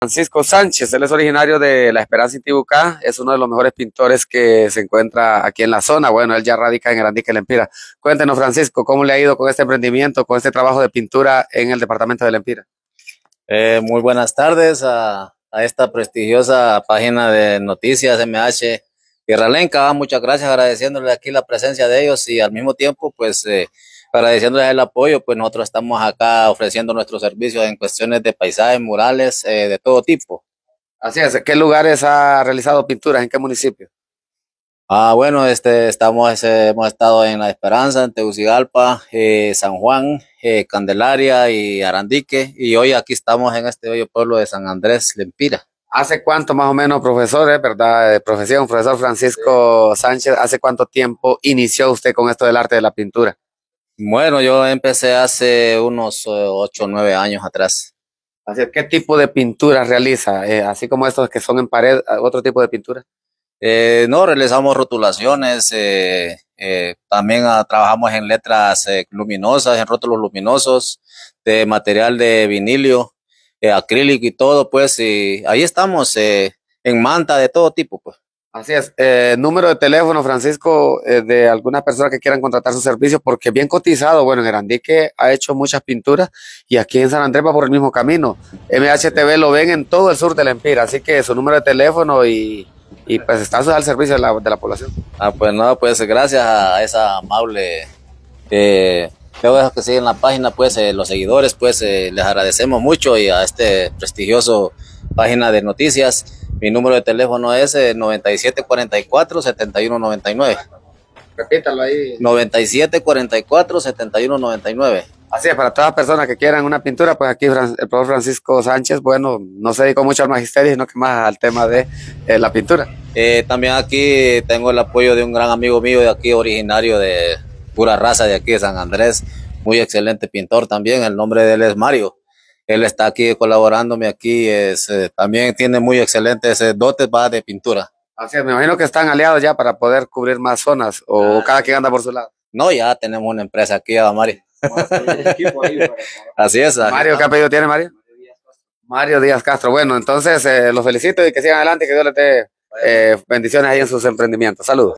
Francisco Sánchez, él es originario de La Esperanza Tibucá, es uno de los mejores pintores que se encuentra aquí en la zona. Bueno, él ya radica en el y Lempira. Cuéntenos, Francisco, ¿cómo le ha ido con este emprendimiento, con este trabajo de pintura en el departamento de Lempira? Eh, muy buenas tardes a, esta prestigiosa página de noticias MH Tierra Lenca. Ah, muchas gracias, agradeciéndole aquí la presencia de ellos y al mismo tiempo, pues. Eh, para decirles el apoyo, pues nosotros estamos acá ofreciendo nuestros servicios en cuestiones de paisajes, murales, eh, de todo tipo. Así es, ¿qué lugares ha realizado pinturas? ¿En qué municipio? Ah, bueno, este, estamos, eh, hemos estado en La Esperanza, en Tegucigalpa, eh, San Juan, Candelaria y Arandique, y hoy aquí estamos en este bello pueblo de San Andrés, Lempira. ¿Hace cuánto más o menos, profesor, verdad, profesión, profesor Francisco Sánchez, hace cuánto tiempo inició usted con esto del arte de la pintura? Bueno, yo empecé hace unos eh, ocho o nueve años atrás. ¿Qué tipo de pintura realiza? Eh, así como estos que son en pared, ah, ¿otro tipo de pintura? Eh, no, realizamos rotulaciones, también ah, trabajamos en letras luminosas, en rótulos luminosos, de material de vinilio, acrílico y todo, pues, y ahí estamos, en manta de todo tipo, pues. Así es. Eh, número de teléfono, Francisco, eh, de alguna persona que quieran contratar su servicio, porque bien cotizado. Bueno, en ha hecho muchas pinturas y aquí en San Andrés va por el mismo camino. MHTV lo ven en todo el sur del la así que su número de teléfono y, pues está al servicio de la, de la, población. Ah, pues nada, pues gracias a esa amable. Eh, veo que siguen la página, pues eh, los seguidores, pues eh, les agradecemos mucho y a este prestigioso página de noticias mi número de teléfono es 9744-7199. Eh, Repítalo ahí. 9744-7199. Así es, para todas las personas que quieran una pintura, pues aquí el profesor Francisco Sánchez, bueno, no se dedicó mucho al magisterio, sino que más al tema de eh, la pintura. Eh, también aquí tengo el apoyo de un gran amigo mío de aquí, originario de pura raza de aquí de San Andrés, muy excelente pintor también, el nombre de él es Mario él está aquí colaborándome aquí, es, eh, también tiene muy excelentes eh, dotes va, de pintura. Así es, me imagino que están aliados ya para poder cubrir más zonas o ah. cada quien anda por su lado. No, ya tenemos una empresa aquí, Mari. Así es. Ah. Mario, ¿qué apellido tiene Mario? Mario Díaz Castro. Bueno, entonces eh, los felicito y que sigan adelante, que Dios les dé eh, bendiciones ahí en sus emprendimientos. Saludos.